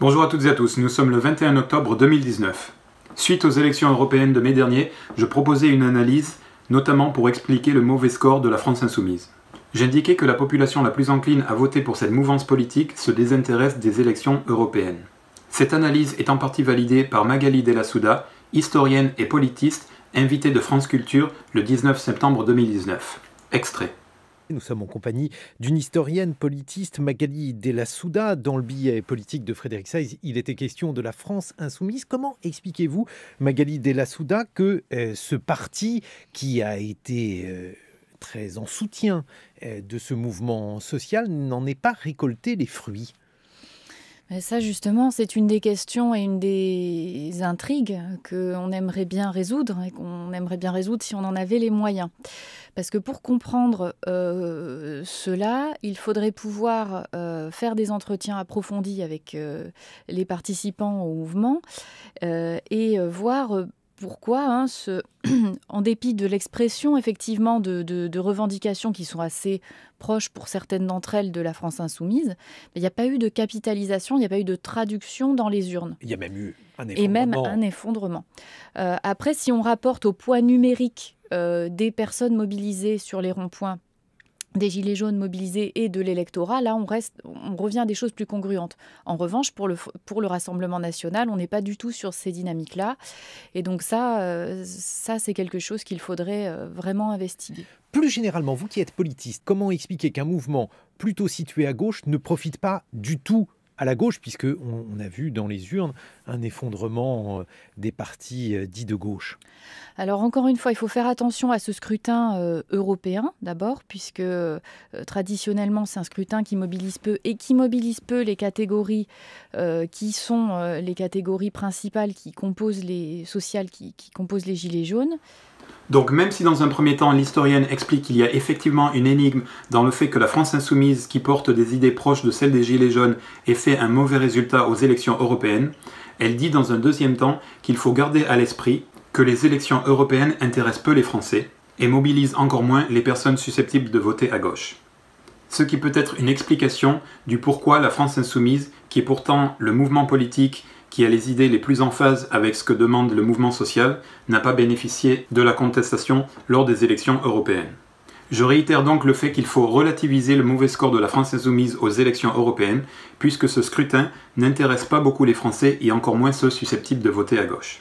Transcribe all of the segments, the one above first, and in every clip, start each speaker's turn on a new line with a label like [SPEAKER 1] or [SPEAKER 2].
[SPEAKER 1] Bonjour à toutes et à tous, nous sommes le 21 octobre 2019. Suite aux élections européennes de mai dernier, je proposais une analyse, notamment pour expliquer le mauvais score de la France insoumise. J'indiquais que la population la plus encline à voter pour cette mouvance politique se désintéresse des élections européennes. Cette analyse est en partie validée par Magali La Souda, historienne et politiste, invitée de France Culture le 19 septembre 2019. Extrait.
[SPEAKER 2] Nous sommes en compagnie d'une historienne politiste, Magali Della Souda. Dans le billet politique de Frédéric Saiz, il était question de la France insoumise. Comment expliquez-vous, Magali Della Souda, que euh, ce parti qui a été euh, très en soutien euh, de ce mouvement social n'en ait pas récolté les fruits
[SPEAKER 3] ça, justement, c'est une des questions et une des intrigues qu'on aimerait bien résoudre et qu'on aimerait bien résoudre si on en avait les moyens. Parce que pour comprendre euh, cela, il faudrait pouvoir euh, faire des entretiens approfondis avec euh, les participants au mouvement et voir pourquoi, hein, en dépit de l'expression effectivement de, revendications qui sont assez proches pour certaines d'entre elles de la France insoumise, il n'y a pas eu de capitalisation, il n'y a pas eu de traduction dans les urnes. Il
[SPEAKER 2] y a même eu un effondrement. Et même un
[SPEAKER 3] effondrement. Euh, après, si on rapporte au poids numérique euh, des personnes mobilisées sur les ronds-points des gilets jaunes mobilisés et de l'électorat, là on reste, on revient à des choses plus congruentes. En revanche, pour le, pour le Rassemblement national, on n'est pas du tout sur ces dynamiques-là, et donc ça, euh, ça c'est quelque chose qu'il faudrait euh, vraiment investiguer.
[SPEAKER 2] Plus généralement, vous qui êtes politiste, comment expliquer qu'un mouvement plutôt situé à gauche ne profite pas du tout à la gauche, puisque on, a vu dans les urnes un effondrement euh, des partis euh, dits de gauche.
[SPEAKER 3] Alors encore une fois, il faut faire attention à ce scrutin euh, européen d'abord, puisque traditionnellement c'est un scrutin qui mobilise peu et qui mobilise peu les catégories qui sont les catégories principales qui composent les sociales qui composent les gilets jaunes.
[SPEAKER 1] Donc même si dans un premier temps l'historienne explique qu'il y a effectivement une énigme dans le fait que la France insoumise, qui porte des idées proches de celles des Gilets jaunes, ait fait un mauvais résultat aux élections européennes, elle dit dans un deuxième temps qu'il faut garder à l'esprit que les élections européennes intéressent peu les Français et mobilisent encore moins les personnes susceptibles de voter à gauche. Ce qui peut être une explication du pourquoi la France insoumise, qui est pourtant le mouvement politique qui a les idées les plus en phase avec ce que demande le mouvement social, n'a pas bénéficié de la contestation lors des élections européennes. Je réitère donc le fait qu'il faut relativiser le mauvais score de la France insoumise aux élections européennes, puisque ce scrutin n'intéresse pas beaucoup les Français et encore moins ceux susceptibles de voter à gauche.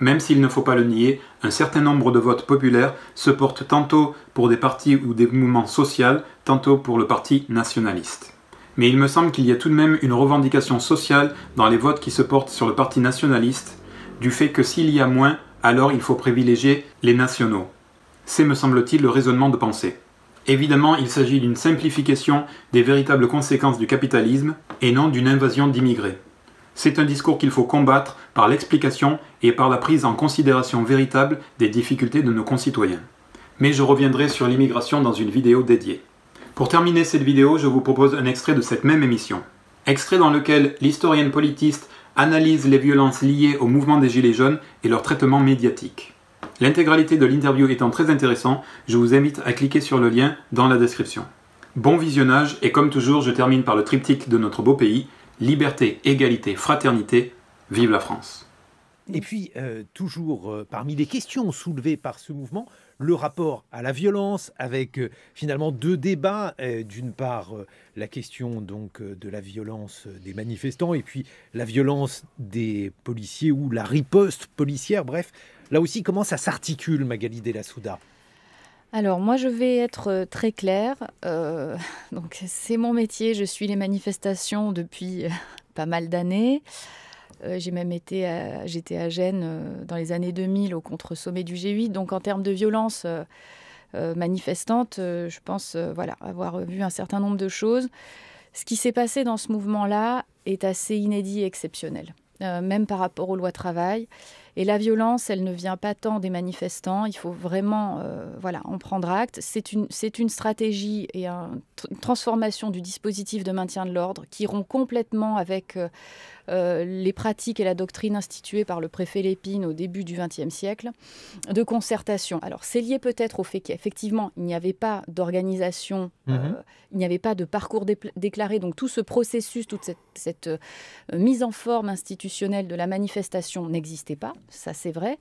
[SPEAKER 1] Même s'il ne faut pas le nier, un certain nombre de votes populaires se portent tantôt pour des partis ou des mouvements sociaux, tantôt pour le parti nationaliste mais il me semble qu'il y a tout de même une revendication sociale dans les votes qui se portent sur le Parti nationaliste, du fait que s'il y a moins, alors il faut privilégier les nationaux. C'est, me semble-t-il, le raisonnement de pensée. Évidemment, il s'agit d'une simplification des véritables conséquences du capitalisme et non d'une invasion d'immigrés. C'est un discours qu'il faut combattre par l'explication et par la prise en considération véritable des difficultés de nos concitoyens. Mais je reviendrai sur l'immigration dans une vidéo dédiée. Pour terminer cette vidéo, je vous propose un extrait de cette même émission. Extrait dans lequel l'historienne politiste analyse les violences liées au mouvement des Gilets jaunes et leur traitement médiatique. L'intégralité de l'interview étant très intéressante, je vous invite à cliquer sur le lien dans la description. Bon visionnage et comme toujours, je termine par le triptyque de notre beau pays, liberté, égalité, fraternité, vive la France.
[SPEAKER 2] Et mm. puis, euh, toujours euh, parmi les questions soulevées par ce mouvement, le rapport à la violence, avec euh, finalement deux débats. D'une part, la question donc de la violence des manifestants, et puis la violence des policiers ou la riposte policière. Bref, là aussi, comment ça s'articule, Magali Della Souda
[SPEAKER 3] alors moi je vais être très claire, donc c'est mon métier, je suis les manifestations depuis pas mal d'années. Euh, j'ai même été, j'étais à Gênes euh, dans les années 2000 au contre-sommet du G8. Donc en termes de violence euh, manifestante, je pense voilà avoir vu un certain nombre de choses. Ce qui s'est passé dans ce mouvement-là est assez inédit et exceptionnel, même par rapport aux lois travail et la violence, elle ne vient pas tant des manifestants. Il faut vraiment euh, voilà, en prendre acte. C'est une, c'est une stratégie et une transformation du dispositif de maintien de l'ordre qui rompt complètement avec euh, euh, les pratiques et la doctrine instituées par le préfet Lépine au début du XXe siècle de concertation. Alors, c'est lié peut-être au fait qu'effectivement, il n'y avait pas d'organisation, mhm. il n'y avait pas de parcours déclaré. Donc, tout ce processus, toute cette mise en forme institutionnelle de la manifestation n'existait pas ça c'est vrai.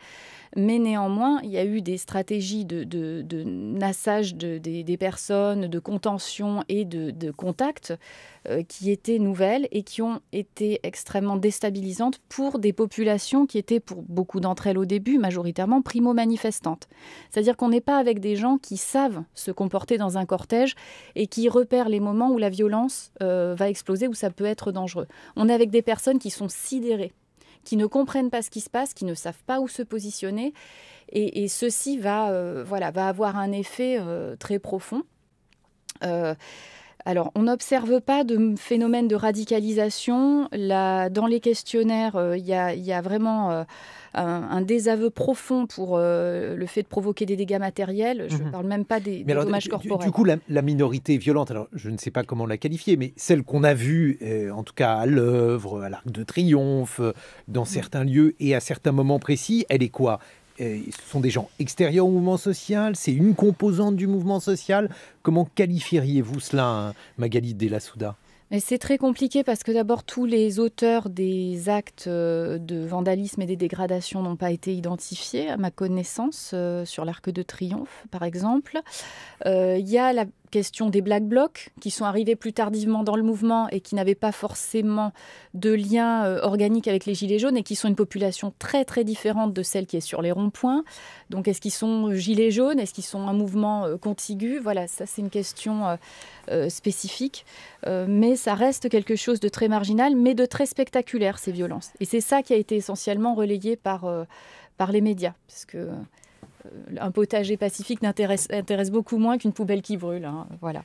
[SPEAKER 3] Mais néanmoins, il y a eu des stratégies de, de, nassage des, personnes, de contention et de, contact euh, qui étaient nouvelles et qui ont été extrêmement déstabilisantes pour des populations qui étaient, pour beaucoup d'entre elles au début, majoritairement primo-manifestantes. C'est-à-dire qu'on n'est pas avec des gens qui savent se comporter dans un cortège et qui repèrent les moments où la violence euh, va exploser, où ça peut être dangereux. On est avec des personnes qui sont sidérées qui ne comprennent pas ce qui se passe, qui ne savent pas où se positionner. Et, ceci va, euh, voilà, va avoir un effet euh, très profond. Euh, alors, on n'observe pas de phénomène de radicalisation. dans les questionnaires, euh, il y, a, vraiment euh, un, désaveu profond pour euh, le fait de provoquer des dégâts matériels. Je ne mhm. parle même pas des, dommages corporels. Du, coup,
[SPEAKER 2] la, minorité violente, alors je ne sais pas comment la qualifier, mais celle qu'on a vue, en tout cas à l'œuvre, à l'Arc de Triomphe, dans mhm. certains lieux et à certains moments précis, elle est quoi ce sont des gens extérieurs au mouvement social, c'est une composante du mouvement social. Comment qualifieriez-vous cela, hein, Magali Della Souda
[SPEAKER 3] c'est très compliqué parce que d'abord tous les auteurs des actes euh, de vandalisme et des dégradations n'ont pas été identifiés, à ma connaissance, euh, sur l'Arc de Triomphe, par exemple. Euh, il y a la question des Black Blocs qui sont arrivés plus tardivement dans le mouvement et qui n'avaient pas forcément de lien organique avec les Gilets jaunes et qui sont une population très très différente de celle qui est sur les ronds-points. Donc est-ce qu'ils sont Gilets jaunes Est-ce qu'ils sont un mouvement contigu Voilà, ça c'est une question spécifique. mais ça reste quelque chose de très marginal, mais de très spectaculaire, ces violences. Et c'est ça qui a été essentiellement relayé par, euh, par les médias, parce que euh, un potager pacifique n'intéresse beaucoup moins qu'une poubelle qui brûle. Hein, voilà.